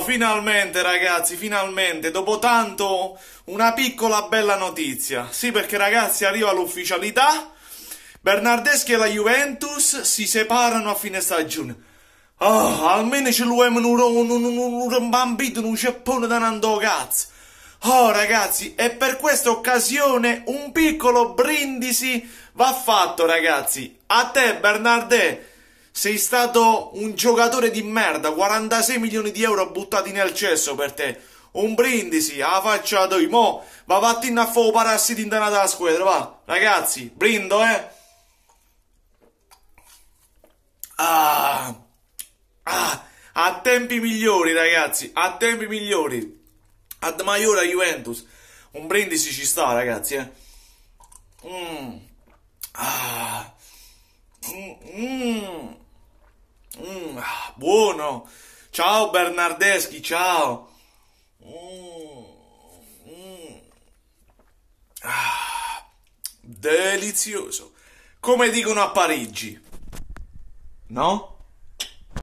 finalmente ragazzi, finalmente, dopo tanto una piccola bella notizia. Sì, perché ragazzi arriva l'ufficialità. Bernardeschi e la Juventus si separano a fine stagione. Oh, almeno ce l'uomo un bambino, un ceppone da nando cazzo. Oh ah, ragazzi, e per questa occasione un piccolo brindisi va fatto ragazzi. A te Bernardè sei stato un giocatore di merda, 46 milioni di euro buttati nel cesso per te. Un brindisi, ha faccia i mo. Va vattin a fare parassiti in danata squadra, va. Ragazzi, brindo, eh. Ah. Ah. A tempi migliori, ragazzi, a tempi migliori. Ad Maiora Juventus. Un brindisi ci sta, ragazzi, eh. Mm. Ah. Mm. Mm. Ah, buono. Ciao Bernardeschi, ciao. Mm. mm. Ah, delizioso. Come dicono a Parigi. No?